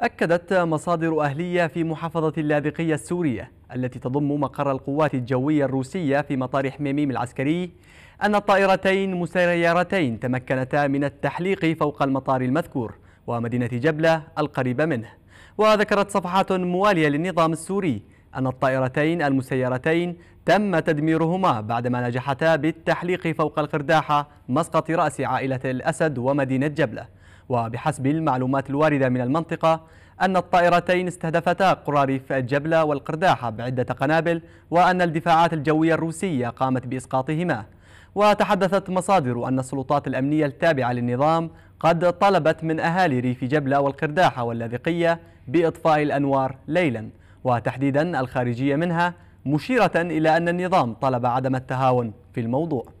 أكدت مصادر أهلية في محافظة اللاذقية السورية التي تضم مقر القوات الجوية الروسية في مطار حميميم العسكري أن الطائرتين مسيرتين تمكنتا من التحليق فوق المطار المذكور ومدينة جبلة القريبة منه وذكرت صفحات موالية للنظام السوري أن الطائرتين المسيرتين تم تدميرهما بعدما نجحتا بالتحليق فوق القرداحة مسقط رأس عائلة الأسد ومدينة جبلة وبحسب المعلومات الواردة من المنطقة أن الطائرتين استهدفتا قراريف الجبلة والقرداحة بعدة قنابل وأن الدفاعات الجوية الروسية قامت بإسقاطهما وتحدثت مصادر أن السلطات الأمنية التابعة للنظام قد طلبت من أهالي ريف جبلة والقرداحة واللاذقية بإطفاء الأنوار ليلا وتحديدا الخارجية منها مشيرة إلى أن النظام طلب عدم التهاون في الموضوع